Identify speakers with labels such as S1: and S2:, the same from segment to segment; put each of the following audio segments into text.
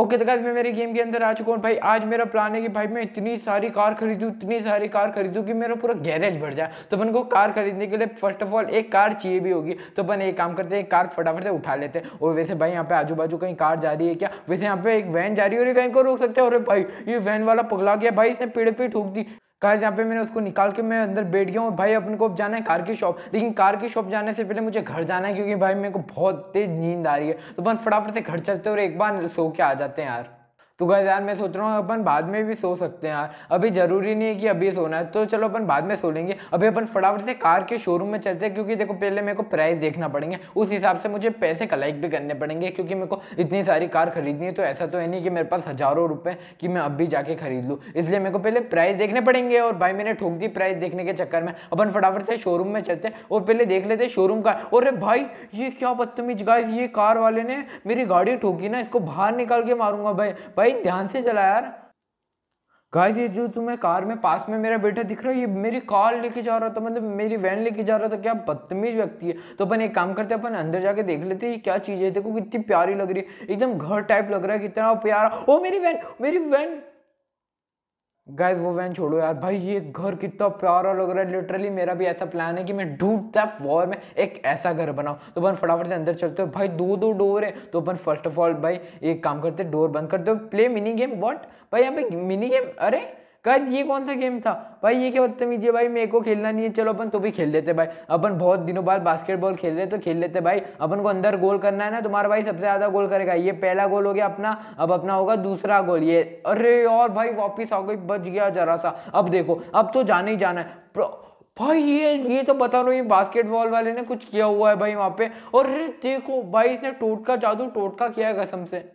S1: okay तो मैं मेरे गेम के अंदर आ चुका हूँ भाई आज मेरा प्लान है कि भाई मैं इतनी सारी कार खरीदूँ इतनी सारी कार खरीदूँ कि मेरा पूरा गैरेज भर जाए तो अपन को कार खरीदने के लिए फर्स्ट ऑफ ऑल एक कार चाहिए भी होगी तो अपन एक काम करते हैं कार फटाफट से उठा लेते हैं और वैसे भाई यहाँ पे आजू बाजू कहीं कार जा रही है क्या वैसे यहाँ पे एक वैन जा रही है और वैन को रोक सकते हैं और भाई ये वैन वाला पगला गया भाई इसने पीड़े पीड़ ठोक दी गाइस जहाँ पे मैंने उसको निकाल के मैं अंदर बैठ गया हूँ भाई अपन को अब जाना है कार की शॉप लेकिन कार की शॉप जाने से पहले मुझे घर जाना है क्योंकि भाई मेरे को बहुत तेज नींद आ रही है तो बस फटाफट से घर चलते हैं और एक बार सो के आ जाते हैं यार तो गैस यार मैं सोच रहा हूँ अपन बाद में भी सो सकते हैं यार अभी ज़रूरी नहीं है कि अभी सोना है तो चलो अपन बाद में सो लेंगे अभी अपन फटाफट से कार के शोरूम में चलते हैं क्योंकि देखो पहले मेरे को प्राइस देखना पड़ेंगे उस हिसाब से मुझे पैसे कलेक्ट भी करने पड़ेंगे क्योंकि मेरे को इतनी सारी कार खरीदनी है तो ऐसा तो है नहीं कि मेरे पास हज़ारों रुपये कि मैं अभी जाके खरीद लूँ इसलिए मेरे को पहले प्राइस देखने पड़ेंगे और भाई मैंने ठोक दी प्राइस देखने के चक्कर में अपन फटाफट से शोरूम में चलते हैं और पहले देख लेते हैं शोरूम का और भाई ये क्या बदतमीज गाइस ये कार वाले ने मेरी गाड़ी ठोकी ना इसको बाहर निकाल के मारूंगा भाई भाई भाई ध्यान से चला यार गाइस ये जो तुम्हें कार में पास में मेरा बेटा दिख रहा है ये मेरी कार लेके जा रहा था मतलब मेरी वैन लेके जा रहा था क्या बदतमीज व्यक्ति है तो अपन एक काम करते हैं अपन अंदर जाके देख लेते हैं ये क्या चीज़ है देखो कितनी प्यारी लग रही है एकदम घर टाइप लग रहा है कितना प्यारा ओ मेरी वैन मेरी वैन गाइस वो वैन छोड़ो यार भाई ये घर कितना प्यारा लग रहा है लिटरली मेरा भी ऐसा प्लान है कि मैं ढूंढता वॉर में एक ऐसा घर बनाऊँ तो अपन फटाफट से अंदर चलते हो भाई दो दो डोर है तो अपन फर्स्ट ऑफ ऑल भाई एक काम करते डोर बंद करते हो प्ले मिनी गेम वॉट भाई यहाँ पे मिनी गेम अरे कल ये कौन सा गेम था भाई ये क्या बदतमीजी है भाई मेरे को खेलना नहीं है चलो अपन तो भी खेल लेते भाई अपन बहुत दिनों बाद बास्केटबॉल खेल रहे तो खेल लेते भाई अपन को अंदर गोल करना है ना तुम्हारा भाई सबसे ज़्यादा गोल करेगा ये पहला गोल हो गया अपना अब अपना होगा दूसरा गोल ये अरे और भाई वापिस आ गई बच गया जरा सा अब देखो अब तो जाना ही जाना है भाई ये ये तो बता रहा हूँ ये बास्केटबॉल वाले ने कुछ किया हुआ है भाई वहाँ पे और देखो भाई इसने टोटका जादू टोटका किया है कसम से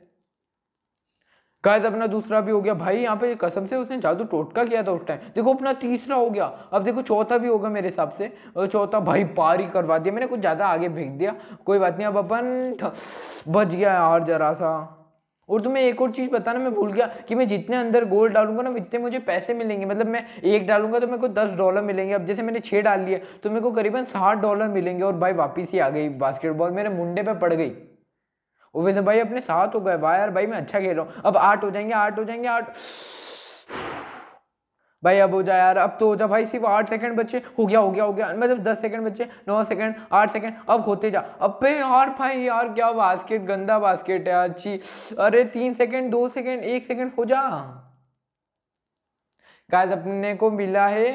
S1: गाइस अपना दूसरा भी हो गया भाई यहाँ पे कसम से उसने जादू टोटका किया था उस टाइम देखो अपना तीसरा हो गया अब देखो चौथा भी होगा मेरे हिसाब से चौथा भाई पार ही करवा दिया मैंने कुछ ज़्यादा आगे भेज दिया कोई बात नहीं अब अपन बच गया यार जरा सा और तुम्हें एक और चीज़ बताना मैं भूल गया कि मैं जितने अंदर गोल्ड डालूंगा ना उतने मुझे पैसे मिलेंगे मतलब मैं एक डालूंगा तो मेरे को दस डॉलर मिलेंगे अब जैसे मैंने छः डाल लिए तो मेरे को करीबन साठ डॉलर मिलेंगे और भाई वापस ही आ गई बास्केटबॉल मेरे मुंडे पर पड़ गई उवैस भाई अपने साथ हो गए वाह यार भाई मैं अच्छा खेल रहा हूँ अब आठ हो जाएंगे आठ हो जाएंगे आठ भाई अब हो जाए यार अब तो हो जा भाई सिर्फ आठ सेकंड बचे हो गया हो गया हो गया मतलब दस सेकंड बचे नौ सेकंड आठ सेकंड अब होते जा अब पे यार भाई यार क्या बास्केट गंदा बास्केट है अच्छी अरे तीन सेकंड दो सेकंड एक सेकंड हो जा गाइस अपने को मिला है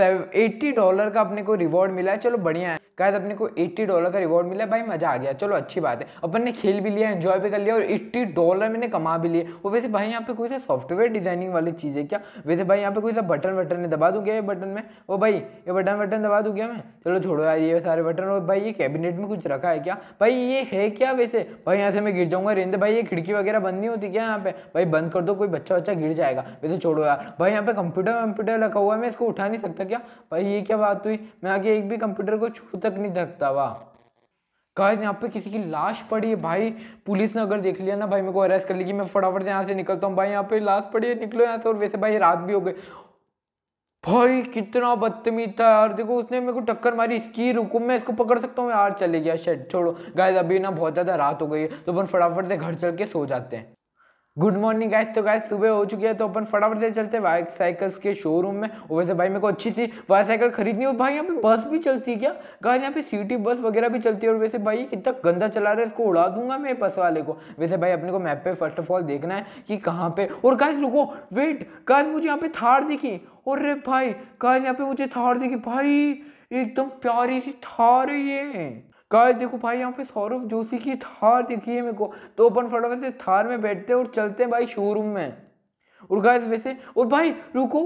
S1: एट्टी डॉलर का अपने को रिवॉर्ड मिला है चलो बढ़िया है गाइस अपने को 80 डॉलर का रिवॉर्ड मिला भाई मजा आ गया चलो अच्छी बात है अपन ने खेल भी लिया एंजॉय भी कर लिया और 80 डॉलर मैंने कमा भी लिए और वैसे भाई यहाँ पे कोई सा सॉफ्टवेयर डिजाइनिंग वाली चीज़ है क्या वैसे भाई यहाँ पे कोई सा बटन वटन ने दबा दूंगा ये बटन में वो भाई ये बटन वटन दबा गया मैं चलो छोड़ो यार ये सारे बटन और भाई ये कैबिनेट में कुछ रखा है क्या भाई ये है क्या वैसे भाई यहाँ से मैं गिर जाऊँगा रेंदे भाई ये खिड़की वगैरह बंद नहीं होती क्या यहाँ पे भाई बंद कर दो कोई बच्चा वच्चा गिर जाएगा वैसे छोड़ो यार भाई यहाँ पे कंप्यूटर वंप्यूटर रखा हुआ है मैं इसको उठा नहीं सकता सकता क्या भाई ये क्या बात हुई मैं आगे एक भी कंप्यूटर को छू तक नहीं सकता वाह कहा यहाँ पे किसी की लाश पड़ी है भाई पुलिस ने अगर देख लिया ना भाई मेरे को अरेस्ट कर लेगी मैं फटाफट से यहाँ से निकलता हूँ भाई यहाँ पे लाश पड़ी है निकलो यहाँ से और वैसे भाई रात भी हो गई भाई कितना बदतमीज था यार देखो उसने मेरे को टक्कर मारी इसकी रुको मैं इसको पकड़ सकता हूँ यार चले गया शेड छोड़ो गाइस अभी ना बहुत ज़्यादा रात हो गई है तो अपन फटाफट से घर चल के सो जाते हैं गुड मॉर्निंग गाइस तो गाइस सुबह हो चुकी है तो अपन फटाफट से चलते हैं बाइक साइकिल्स के शोरूम में वैसे भाई मेरे को अच्छी सी वाइक साइकिल खरीदनी और भाई यहाँ पे बस भी चलती है क्या गाइस यहाँ पे सिटी बस वगैरह भी चलती है और वैसे भाई कितना गंदा चला रहा है इसको उड़ा दूंगा मैं बस वाले को वैसे भाई अपने को मैप पे फर्स्ट ऑफ ऑल देखना है कि कहाँ पे और गाइस रुको वेट गाइस मुझे यहाँ पे थार दिखी और भाई गाइस यहाँ पे मुझे थार दिखी भाई एकदम प्यारी सी थार है ये कहा देखो भाई यहाँ पे सौरभ जोशी की थार दिखी है मेरे को तो अपन फटाफट से थार में बैठते हैं और चलते हैं भाई शोरूम में और गाय वैसे और भाई रुको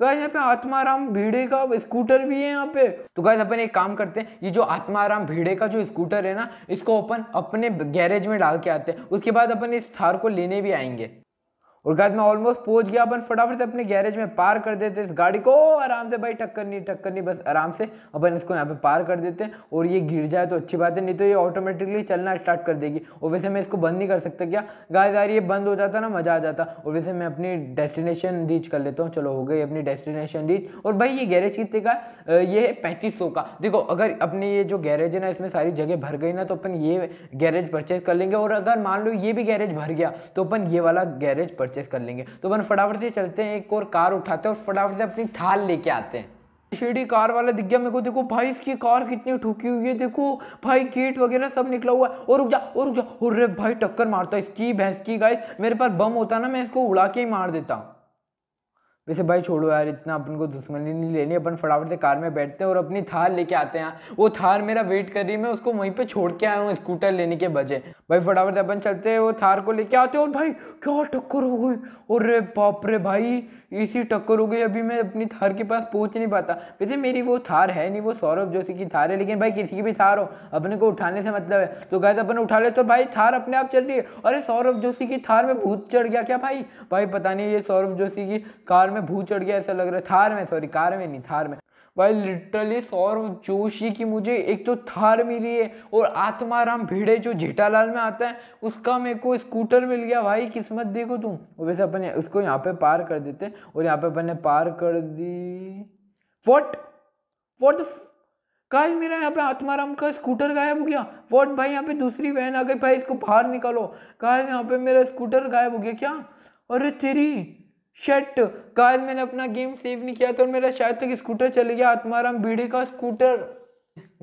S1: गाय यहाँ पे आत्माराम भिड़े का स्कूटर भी है यहाँ पे तो गाय अपन एक काम करते हैं ये जो आत्माराम भिड़े का जो स्कूटर है ना इसको अपन अपने गैरेज में डाल के आते हैं उसके बाद अपन इस थार को लेने भी आएंगे और गाइस मैं ऑलमोस्ट पहुंच गया अपन फटाफट से अपने गैरेज में पार कर देते इस गाड़ी को आराम से भाई टक्कर नहीं टक्कर नहीं बस आराम से अपन इसको यहाँ पे पार कर देते हैं और ये गिर जाए तो अच्छी बात है नहीं तो ये ऑटोमेटिकली चलना स्टार्ट कर देगी और वैसे मैं इसको बंद नहीं कर सकता क्या गाइज यार ये बंद हो जाता ना मज़ा आ जाता और वैसे मैं अपनी डेस्टिनेशन रीच कर लेता हूँ चलो हो गई अपनी डेस्टिनेशन रीच और भाई ये गैरेज कितने का ये है पैंतीस का देखो अगर अपने ये जो गैरेज है ना इसमें सारी जगह भर गई ना तो अपन ये गैरेज परचेज कर लेंगे और अगर मान लो ये भी गैरेज भर गया तो अपन ये वाला गैरेज परचेज परचेज कर लेंगे तो अपन फटाफट से चलते हैं एक और कार उठाते हैं और फटाफट से अपनी थाल लेके आते हैं शेडी कार वाला दिख गया मेरे को देखो भाई इसकी कार कितनी ठुकी हुई है देखो भाई गेट वगैरह सब निकला हुआ है और रुक जा और रुक जा और रे भाई टक्कर मारता है इसकी भैंस की गाय मेरे पास बम होता ना मैं इसको उड़ा के ही मार देता हूँ वैसे भाई छोड़ो यार इतना अपन को दुश्मनी नहीं लेनी अपन फटाफट से कार में बैठते हैं और अपनी थार लेके आते हैं वो थार मेरा वेट कर रही मैं उसको वहीं पे छोड़ के आया हूँ स्कूटर लेने के बजे भाई फटाफट से अपन चलते हैं वो थार को लेके आते हैं और भाई क्या टक्कर हो गई और बाप रे भाई इसी टक्कर हो गई अभी मैं अपनी थार के पास पहुँच नहीं पाता वैसे मेरी वो थार है नहीं वो सौरभ जोशी की थार है लेकिन भाई किसी की भी थार हो अपने को उठाने से मतलब है तो कहते अपन उठा ले तो भाई थार अपने आप चल रही है अरे सौरभ जोशी की थार में भूत चढ़ गया क्या भाई भाई पता नहीं ये सौरभ जोशी की कार में में भू चढ़ गया ऐसा लग रहा है थार में सॉरी कार में नहीं थार में भाई लिटरली सौरव जोशी की मुझे एक तो थार मिली है और आत्माराम भिड़े जो जेठालाल में आता है उसका मेरे को स्कूटर मिल गया भाई किस्मत देखो तुम वैसे अपन उसको यहाँ पे पार कर देते और यहाँ पे अपन ने पार कर दी वॉट वॉट काश मेरा यहाँ पे आत्माराम का स्कूटर गायब हो गया वॉट भाई यहाँ पे दूसरी वैन आ गई भाई इसको बाहर निकालो काश यहाँ पे मेरा स्कूटर गायब हो गया क्या अरे तेरी शट कल मैंने अपना गेम सेव नहीं किया था और मेरा शायद तक स्कूटर चल गया आत्माराम भीड़े का स्कूटर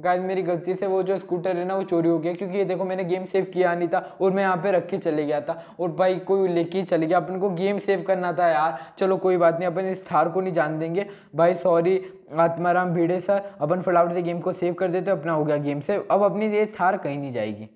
S1: गाय मेरी गलती से वो जो स्कूटर है ना वो चोरी हो गया क्योंकि ये देखो मैंने गेम सेव किया नहीं था और मैं यहाँ पे रख के चले गया था और भाई कोई लेके चले गया अपन को गेम सेव करना था यार चलो कोई बात नहीं अपन इस थार को नहीं जान देंगे भाई सॉरी आत्माराम भीड़े सर अपन फटाफट से गेम को सेव कर देते अपना हो गया गेम सेव अब अपनी ये थार कहीं नहीं जाएगी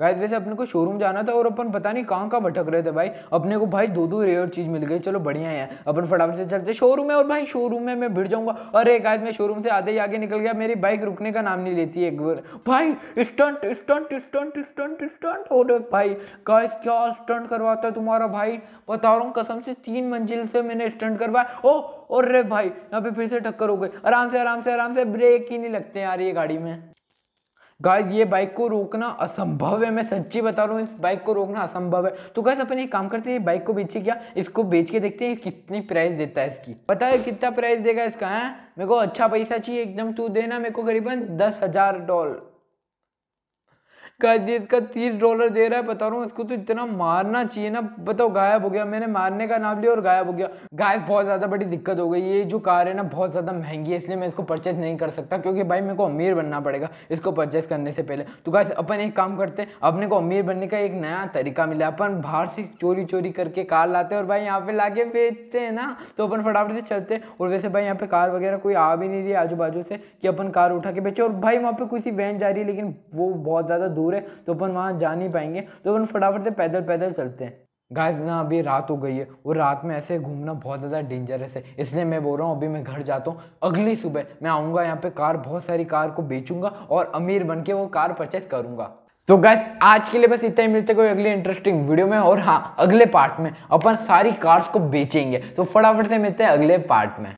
S1: गाइस वैसे अपने को शोरूम जाना था और अपन पता नहीं कहाँ कहाँ भटक रहे थे भाई अपने को भाई दो दो रेयर चीज़ मिल गई चलो बढ़िया है अपन फटाफट से चलते शोरूम है और भाई शोरूम में मैं भिड़ जाऊँगा अरे गाइस मैं शोरूम से आधे ही आगे निकल गया मेरी बाइक रुकने का नाम नहीं लेती एक बार भाई stunt stunt stunt stunt stunt हो रहे भाई गाइस क्या स्टंट करवाता है तुम्हारा भाई बता रहा हूँ कसम से तीन मंजिल से मैंने स्टंट करवाया ओ और रे भाई यहाँ पे फिर से टक्कर हो गई आराम से आराम से आराम से ब्रेक ही नहीं लगते यार ये गाड़ी में गाइस ये बाइक को रोकना असंभव है मैं सच्ची बता रहा हूँ इस बाइक को रोकना असंभव है तो गाइस अपन एक काम करते हैं बाइक को बेचे क्या इसको बेच के देखते हैं कितनी प्राइस देता है इसकी पता है कितना प्राइस देगा इसका है मेरे को अच्छा पैसा चाहिए एकदम तू देना मेरे को करीबन दस हजार डॉलर ये इसका तीस डॉलर दे रहा है बता रहा हूँ इसको तो इतना मारना चाहिए ना बताओ गायब हो गया मैंने मारने का नाम लिया और गायब हो गया गाय बहुत ज़्यादा बड़ी दिक्कत हो गई ये जो कार है ना बहुत ज़्यादा महंगी है इसलिए मैं इसको परचेज नहीं कर सकता क्योंकि भाई मेरे को अमीर बनना पड़ेगा इसको परचेज करने से पहले तो गाय अपन एक काम करते हैं अपने को अमीर बनने का एक नया तरीका मिला अपन बाहर से चोरी चोरी करके कार लाते हैं और भाई यहाँ पे ला बेचते हैं ना तो अपन फटाफट से चलते हैं और वैसे भाई यहाँ पे कार वगैरह कोई आ भी नहीं रही आजू बाजू से कि अपन कार उठा के बेचे और भाई वहाँ पे कुछ वैन जा रही है लेकिन वो बहुत ज़्यादा दूर दूर है तो अपन वहाँ जा नहीं पाएंगे तो अपन फटाफट से पैदल पैदल चलते हैं गाय ना अभी रात हो गई है और रात में ऐसे घूमना बहुत ज़्यादा डेंजरस है इसलिए मैं बोल रहा हूँ अभी मैं घर जाता हूँ अगली सुबह मैं आऊँगा यहाँ पे कार बहुत सारी कार को बेचूंगा और अमीर बन के वो कार परचेज करूँगा तो गैस आज के लिए बस इतना ही मिलते कोई अगले इंटरेस्टिंग वीडियो में और हाँ अगले पार्ट में अपन सारी कार्स को बेचेंगे तो फटाफट से मिलते हैं अगले पार्ट में